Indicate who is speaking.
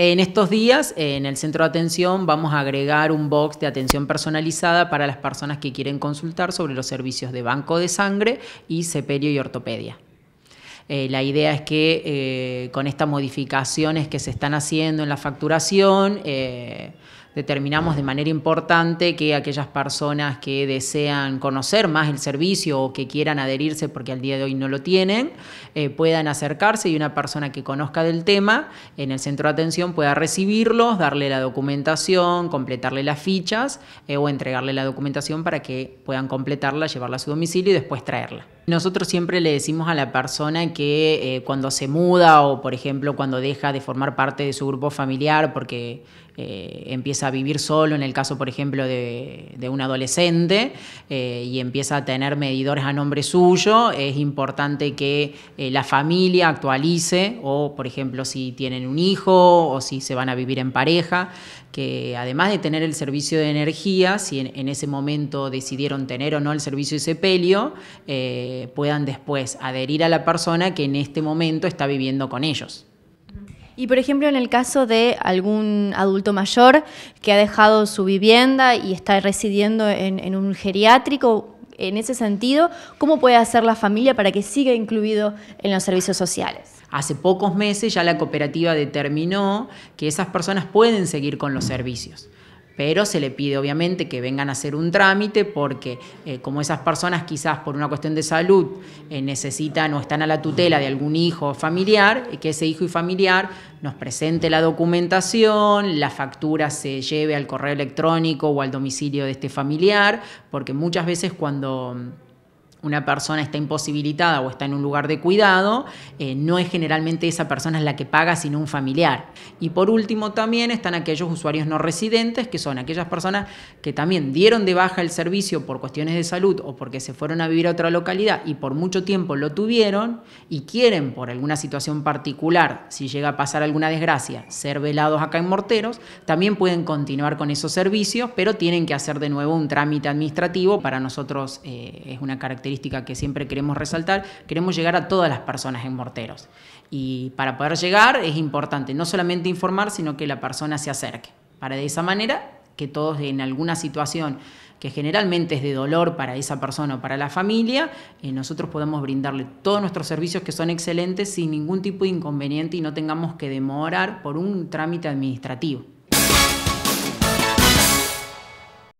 Speaker 1: En estos días, en el centro de atención, vamos a agregar un box de atención personalizada para las personas que quieren consultar sobre los servicios de banco de sangre y seperio y ortopedia. Eh, la idea es que eh, con estas modificaciones que se están haciendo en la facturación, eh, determinamos de manera importante que aquellas personas que desean conocer más el servicio o que quieran adherirse porque al día de hoy no lo tienen, eh, puedan acercarse y una persona que conozca del tema en el centro de atención pueda recibirlos, darle la documentación, completarle las fichas eh, o entregarle la documentación para que puedan completarla, llevarla a su domicilio y después traerla. Nosotros siempre le decimos a la persona que eh, cuando se muda o, por ejemplo, cuando deja de formar parte de su grupo familiar porque empieza a vivir solo, en el caso, por ejemplo, de, un adolescente, eh, y empieza a tener medidores a nombre suyo, es importante que eh, la familia actualice, o por ejemplo, si tienen un hijo o si se van a vivir en pareja, que además de tener el servicio de energía, si en, ese momento decidieron tener o no el servicio de sepelio, eh, puedan después adherir a la persona que en este momento está viviendo con ellos. Y por ejemplo, en el caso de algún adulto mayor que ha dejado su vivienda y está residiendo en, un geriátrico, en ese sentido, ¿cómo puede hacer la familia para que siga incluido en los servicios sociales? Hace pocos meses ya la cooperativa determinó que esas personas pueden seguir con los servicios pero se le pide obviamente que vengan a hacer un trámite porque eh, como esas personas quizás por una cuestión de salud eh, necesitan o están a la tutela de algún hijo familiar, eh, que ese hijo y familiar nos presente la documentación, la factura se lleve al correo electrónico o al domicilio de este familiar, porque muchas veces cuando una persona está imposibilitada o está en un lugar de cuidado, eh, no es generalmente esa persona la que paga, sino un familiar. Y por último también están aquellos usuarios no residentes, que son aquellas personas que también dieron de baja el servicio por cuestiones de salud o porque se fueron a vivir a otra localidad y por mucho tiempo lo tuvieron y quieren por alguna situación particular, si llega a pasar alguna desgracia, ser velados acá en Morteros, también pueden continuar con esos servicios, pero tienen que hacer de nuevo un trámite administrativo. Para nosotros eh, es una característica que siempre queremos resaltar, queremos llegar a todas las personas en morteros. Y para poder llegar es importante no solamente informar, sino que la persona se acerque, para de esa manera que todos en alguna situación que generalmente es de dolor para esa persona o para la familia, eh, nosotros podemos brindarle todos nuestros servicios que son excelentes sin ningún tipo de inconveniente y no tengamos que demorar por un trámite administrativo.